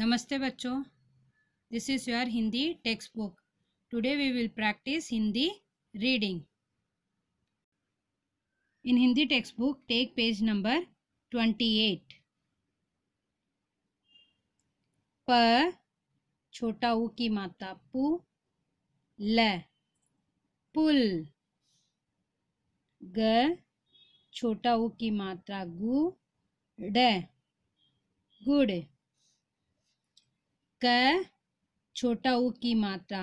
नमस्ते बच्चों this is your Hindi textbook today we will practice Hindi reading in Hindi textbook take page number twenty eight प छोटा ऊ की माता पु ल पुल ग छोटा ऊ की मात्रा गु ड गुड़ क छोटा ऊ की मात्रा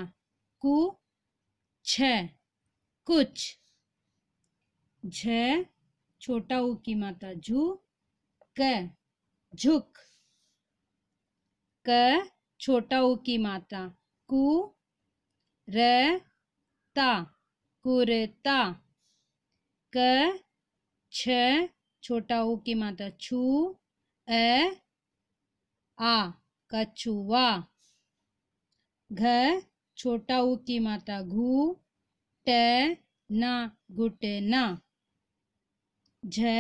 कु छ कुछ झ छोटा ऊ की मात्रा झू क झुक क छोटा ऊ की मात्रा कु र ता कुरता क छ छोटा ऊ की मात्रा छू अ आ कछुआ घ छोटा ऊ की माता घू ट ना घुटना झ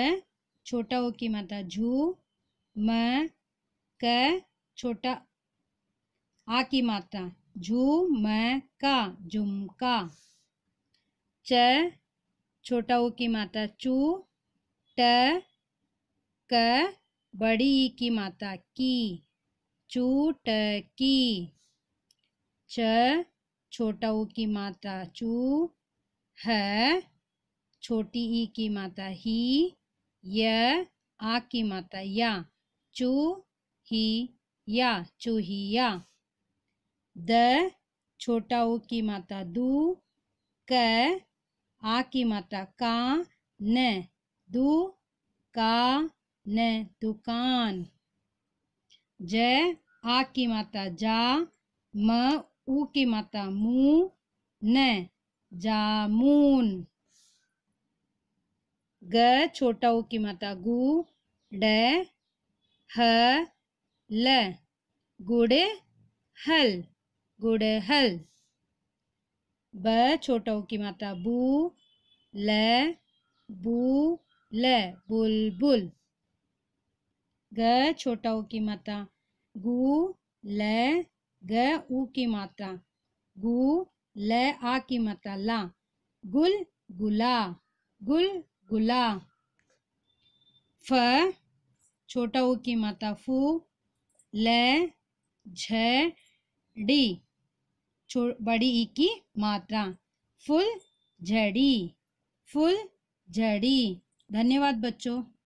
छोटा ऊ की माता झू म क छोटा आ की माता झू म का झुमका च छोटा ऊ की माता चू ट क बड़ी ई की माता की चुटकी च छोटा ऊ की माता चू है छोटी ई की माता ही य आ की माता या चू ही या या द छोटा ऊ की माता दू क आ की माता का न दू का न दुकान ज आ की मात्रा जा म ऊ की मात्रा मू न जामून ग छोटा ऊ की मात्रा गु ड ह ल गुड़े हल गुड़े हल ब छोटा ऊ की मात्रा बू ल बू ल बुल बुल ग छोटा ऊ की मात्रा गु ल ग उ की मात्रा गु ल आ की मात्रा ला गुल गुला गुल गुला फ छोटा ऊ की मात्रा फू ल झ डी बड़ी ई की मात्रा फुल झड़ी फुल झड़ी धन्यवाद बच्चों